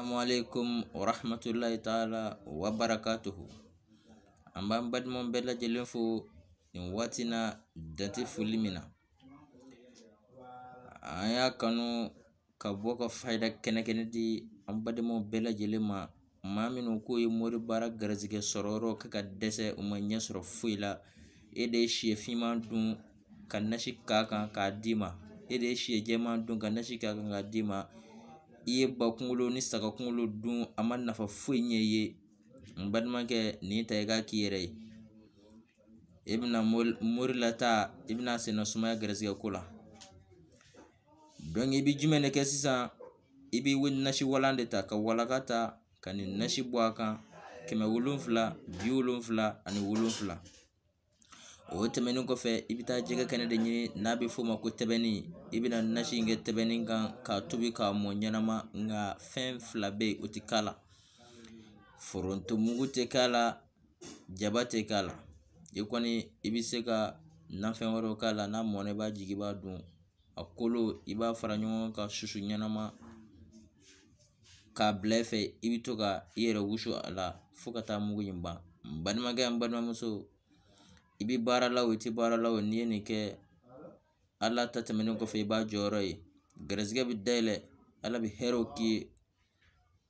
asalaamaaleykum wa rahmatulahi taala wa barakatuhu an b'an balimaw bɛɛ lajɛlen fo nin waati na date foli min na an y'a kanu ka bɔ ka fayida kɛnɛ di an balimaw bɛɛ lajɛlen ma maa minnu k'o ye mori baara garizigɛ sɔrɔ yɔrɔ ka ka dɛsɛ u ma ɲɛ sɔrɔ foyi la e de ye siɲɛ finman dun ka nasi k'a kan k'a d'i ma e de ye siɲɛ jɛman dun ka nasi k'a kan k'a d'i ma i ye ba kunkolo ni saga kunkolo dun a ma nafa foyi ɲɛ i ye n balimakɛ nin ta i k'a k'i yɛrɛ ye i bɛna mori lata i bɛna senna sumaya garisigɛ ko la i bɛ jumɛn de kɛ sisan i b'i nasi walan de ta ka walaka ta ka nin nasi bɔ a kan kɛmɛ wolonfila bi wolonfila ani wolonfila o tɛmɛnen kɔfɛ i bɛ taa jɛgɛ kɛnɛ de ɲini n'a bɛ f'o ma ko tɛbɛnni i bɛna nasi in kɛ tɛbɛnni kan k'a tobi k'a mɔn ɲɛnama nka fɛn fila bɛ yen o tɛ k'a la foronto mugu tɛ k'a la jaba tɛ k'a la i kɔni i bɛ se ka nafɛn wɛrɛw k'a la n'a mɔnna i b'a jigin i b'a dun a kolo i b'a fara ɲɔgɔn kan ka susu ɲɛnama k'a bila i fɛ i bɛ to ka i yɛrɛ wusu a la fo ka taa mugu in ban n balimakɛ n balimamuso i bɛ baara la o i tɛ baara n'i ye nin kɛ ala ta tɛmɛnen kɔfɛ i b'a jɔyɔrɔ ye garizɛgɛ bɛ dayɛlɛ ala bɛ hɛrɛw k'i ye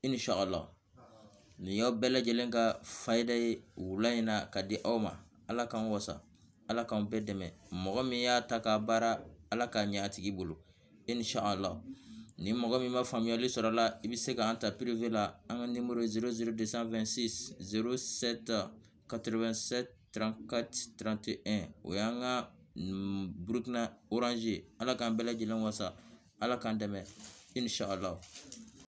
inshallah nin y'aw bɛɛ lajɛlen ka fayida ye wula in na ka di aw ma ala k'an wasa ala k'an bɛɛ dɛmɛ mɔgɔ min y'a ta k'a baara ala k'a ɲɛ a tigi bolo inshallah ni mɔgɔ min ma faamuyali sɔrɔ la i bɛ se k'an ta la an ka nimoro 00226 07 87 o y'an ka burukina ala k'an bɛɛ lajɛlen wasa ala k'an dɛmɛ i ni ala